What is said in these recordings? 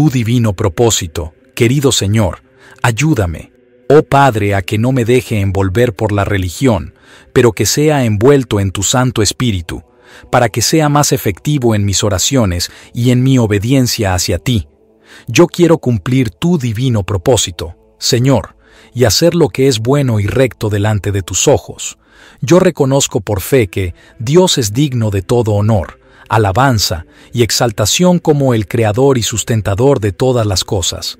tu divino propósito, querido Señor, ayúdame, oh Padre, a que no me deje envolver por la religión, pero que sea envuelto en tu Santo Espíritu, para que sea más efectivo en mis oraciones y en mi obediencia hacia ti. Yo quiero cumplir tu divino propósito, Señor, y hacer lo que es bueno y recto delante de tus ojos. Yo reconozco por fe que Dios es digno de todo honor alabanza y exaltación como el Creador y sustentador de todas las cosas.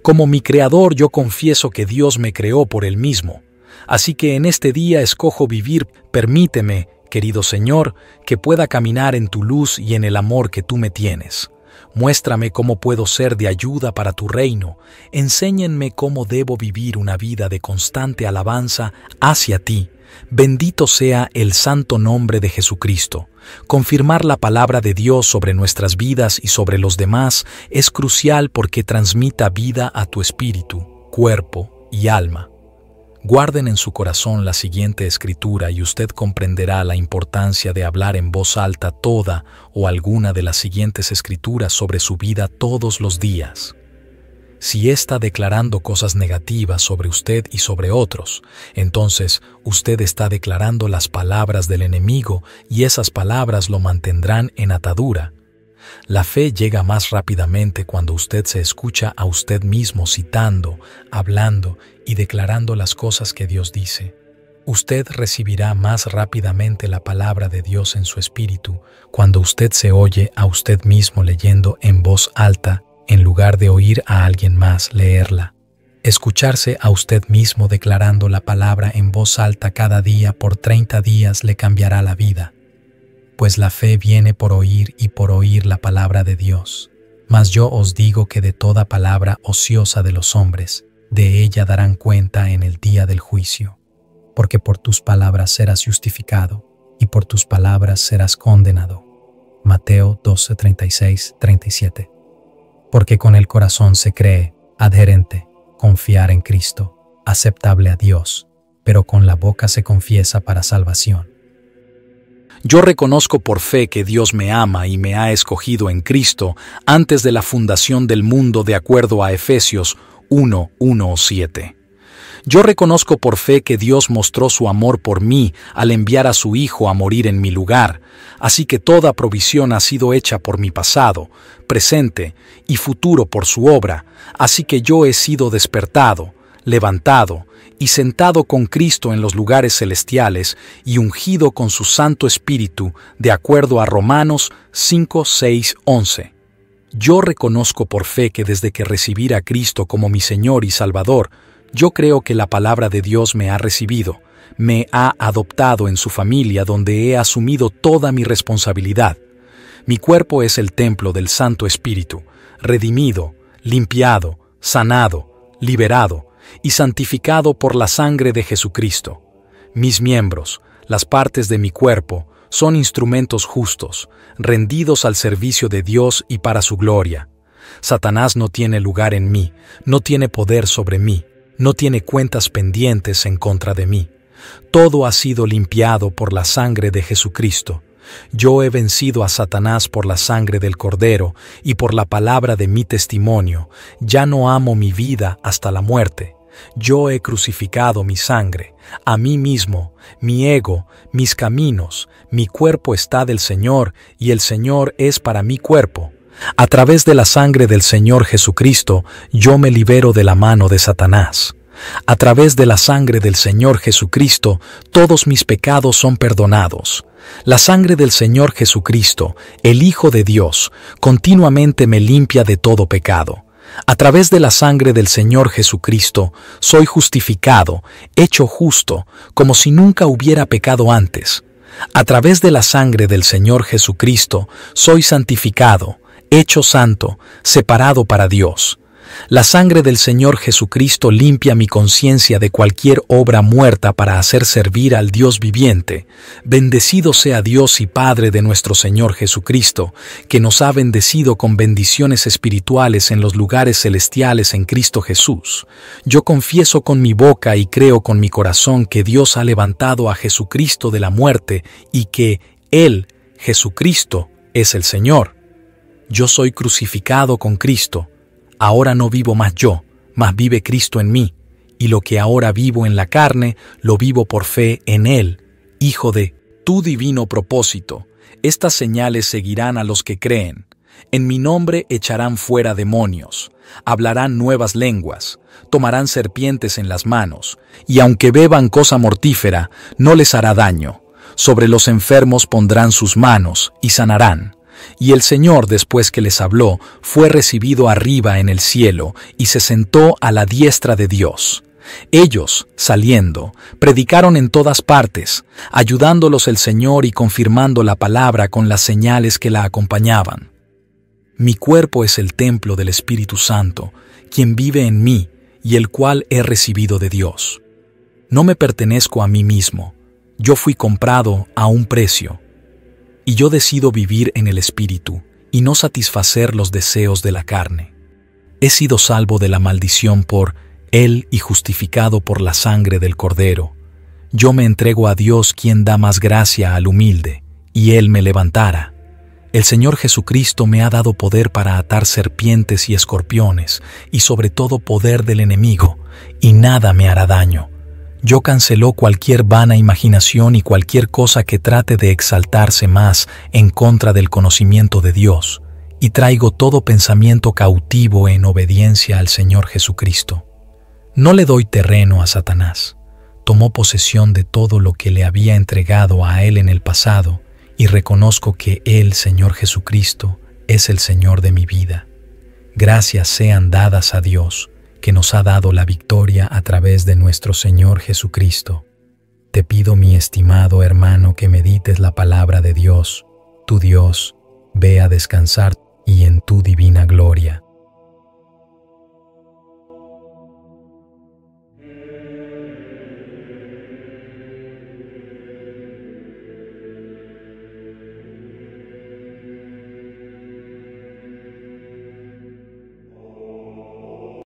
Como mi Creador yo confieso que Dios me creó por él mismo. Así que en este día escojo vivir, permíteme, querido Señor, que pueda caminar en tu luz y en el amor que tú me tienes. Muéstrame cómo puedo ser de ayuda para tu reino, enséñenme cómo debo vivir una vida de constante alabanza hacia ti. Bendito sea el santo nombre de Jesucristo. Confirmar la palabra de Dios sobre nuestras vidas y sobre los demás es crucial porque transmita vida a tu espíritu, cuerpo y alma. Guarden en su corazón la siguiente escritura y usted comprenderá la importancia de hablar en voz alta toda o alguna de las siguientes escrituras sobre su vida todos los días. Si está declarando cosas negativas sobre usted y sobre otros, entonces usted está declarando las palabras del enemigo y esas palabras lo mantendrán en atadura, la fe llega más rápidamente cuando usted se escucha a usted mismo citando, hablando y declarando las cosas que Dios dice. Usted recibirá más rápidamente la palabra de Dios en su espíritu cuando usted se oye a usted mismo leyendo en voz alta en lugar de oír a alguien más leerla. Escucharse a usted mismo declarando la palabra en voz alta cada día por 30 días le cambiará la vida pues la fe viene por oír y por oír la palabra de Dios. Mas yo os digo que de toda palabra ociosa de los hombres, de ella darán cuenta en el día del juicio, porque por tus palabras serás justificado, y por tus palabras serás condenado. Mateo 12, 36, 37. Porque con el corazón se cree, adherente, confiar en Cristo, aceptable a Dios, pero con la boca se confiesa para salvación. Yo reconozco por fe que Dios me ama y me ha escogido en Cristo antes de la fundación del mundo de acuerdo a Efesios 1, Yo reconozco por fe que Dios mostró su amor por mí al enviar a su Hijo a morir en mi lugar, así que toda provisión ha sido hecha por mi pasado, presente y futuro por su obra, así que yo he sido despertado, levantado, y sentado con Cristo en los lugares celestiales y ungido con su Santo Espíritu, de acuerdo a Romanos 5, 6, 11. Yo reconozco por fe que desde que recibí a Cristo como mi Señor y Salvador, yo creo que la palabra de Dios me ha recibido, me ha adoptado en su familia donde he asumido toda mi responsabilidad. Mi cuerpo es el templo del Santo Espíritu, redimido, limpiado, sanado, liberado, y santificado por la sangre de Jesucristo. Mis miembros, las partes de mi cuerpo, son instrumentos justos, rendidos al servicio de Dios y para su gloria. Satanás no tiene lugar en mí, no tiene poder sobre mí, no tiene cuentas pendientes en contra de mí. Todo ha sido limpiado por la sangre de Jesucristo. Yo he vencido a Satanás por la sangre del Cordero y por la palabra de mi testimonio. Ya no amo mi vida hasta la muerte. Yo he crucificado mi sangre, a mí mismo, mi ego, mis caminos, mi cuerpo está del Señor y el Señor es para mi cuerpo. A través de la sangre del Señor Jesucristo, yo me libero de la mano de Satanás. A través de la sangre del Señor Jesucristo, todos mis pecados son perdonados. La sangre del Señor Jesucristo, el Hijo de Dios, continuamente me limpia de todo pecado. A través de la sangre del Señor Jesucristo soy justificado, hecho justo, como si nunca hubiera pecado antes. A través de la sangre del Señor Jesucristo soy santificado, hecho santo, separado para Dios. La sangre del Señor Jesucristo limpia mi conciencia de cualquier obra muerta para hacer servir al Dios viviente. Bendecido sea Dios y Padre de nuestro Señor Jesucristo, que nos ha bendecido con bendiciones espirituales en los lugares celestiales en Cristo Jesús. Yo confieso con mi boca y creo con mi corazón que Dios ha levantado a Jesucristo de la muerte y que Él, Jesucristo, es el Señor. Yo soy crucificado con Cristo Ahora no vivo más yo, mas vive Cristo en mí, y lo que ahora vivo en la carne, lo vivo por fe en Él, Hijo de tu divino propósito. Estas señales seguirán a los que creen. En mi nombre echarán fuera demonios, hablarán nuevas lenguas, tomarán serpientes en las manos, y aunque beban cosa mortífera, no les hará daño. Sobre los enfermos pondrán sus manos y sanarán. Y el Señor, después que les habló, fue recibido arriba en el cielo, y se sentó a la diestra de Dios. Ellos, saliendo, predicaron en todas partes, ayudándolos el Señor y confirmando la palabra con las señales que la acompañaban. Mi cuerpo es el templo del Espíritu Santo, quien vive en mí y el cual he recibido de Dios. No me pertenezco a mí mismo, yo fui comprado a un precio y yo decido vivir en el Espíritu y no satisfacer los deseos de la carne. He sido salvo de la maldición por Él y justificado por la sangre del Cordero. Yo me entrego a Dios quien da más gracia al humilde, y Él me levantará. El Señor Jesucristo me ha dado poder para atar serpientes y escorpiones, y sobre todo poder del enemigo, y nada me hará daño yo canceló cualquier vana imaginación y cualquier cosa que trate de exaltarse más en contra del conocimiento de Dios, y traigo todo pensamiento cautivo en obediencia al Señor Jesucristo. No le doy terreno a Satanás. Tomó posesión de todo lo que le había entregado a él en el pasado, y reconozco que Él, Señor Jesucristo, es el Señor de mi vida. Gracias sean dadas a Dios que nos ha dado la victoria a través de nuestro Señor Jesucristo. Te pido, mi estimado hermano, que medites la palabra de Dios, tu Dios, ve a descansar y en tu divina gloria.